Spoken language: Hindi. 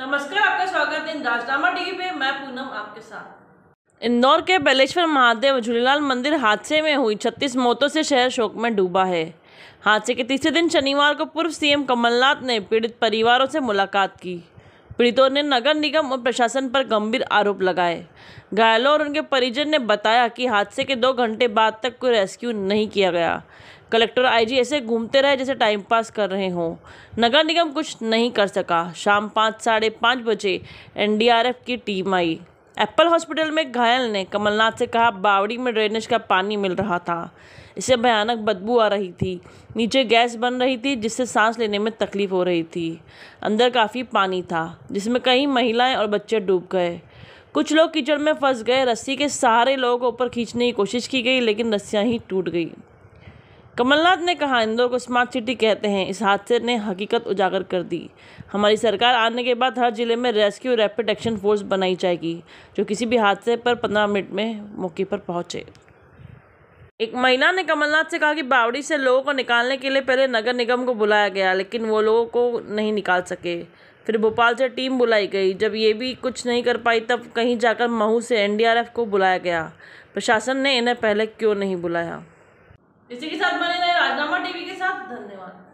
नमस्कार आपका स्वागत है राजनामा टीवी पे मैं पूनम आपके साथ इंदौर के बलेश्वर महादेव झूलेलाल मंदिर हादसे में हुई छत्तीस मौतों से शहर शोक में डूबा है हादसे के तीसरे दिन शनिवार को पूर्व सीएम कमलनाथ ने पीड़ित परिवारों से मुलाकात की पीड़ितों ने नगर निगम और प्रशासन पर गंभीर आरोप लगाए घायलों और उनके परिजन ने बताया कि हादसे के दो घंटे बाद तक कोई रेस्क्यू नहीं किया गया कलेक्टर आईजी ऐसे घूमते रहे जैसे टाइम पास कर रहे हों नगर निगम कुछ नहीं कर सका शाम पाँच साढ़े पाँच बजे एनडीआरएफ की टीम आई एप्पल हॉस्पिटल में घायल ने कमलनाथ से कहा बावड़ी में ड्रेनेज का पानी मिल रहा था इससे भयानक बदबू आ रही थी नीचे गैस बन रही थी जिससे सांस लेने में तकलीफ़ हो रही थी अंदर काफ़ी पानी था जिसमें कई महिलाएं और बच्चे डूब गए कुछ लोग कीचड़ में फंस गए रस्सी के सहारे लोगों को ऊपर खींचने की कोशिश की गई लेकिन रस्सियाँ ही टूट गई कमलनाथ ने कहा इंदौर को स्मार्ट सिटी कहते हैं इस हादसे ने हकीकत उजागर कर दी हमारी सरकार आने के बाद हर जिले में रेस्क्यू रैपिड एक्शन फोर्स बनाई जाएगी जो किसी भी हादसे पर पंद्रह मिनट में मौके पर पहुंचे एक महिला ने कमलनाथ से कहा कि बावड़ी से लोगों को निकालने के लिए पहले नगर निगम को बुलाया गया लेकिन वो लोगों को नहीं निकाल सके फिर भोपाल से टीम बुलाई गई जब ये भी कुछ नहीं कर पाई तब कहीं जाकर महू से एनडीआरएफ को बुलाया गया प्रशासन ने इन्हें पहले क्यों नहीं बुलाया इसी के साथ बने रहे राजनामा टीवी के साथ धन्यवाद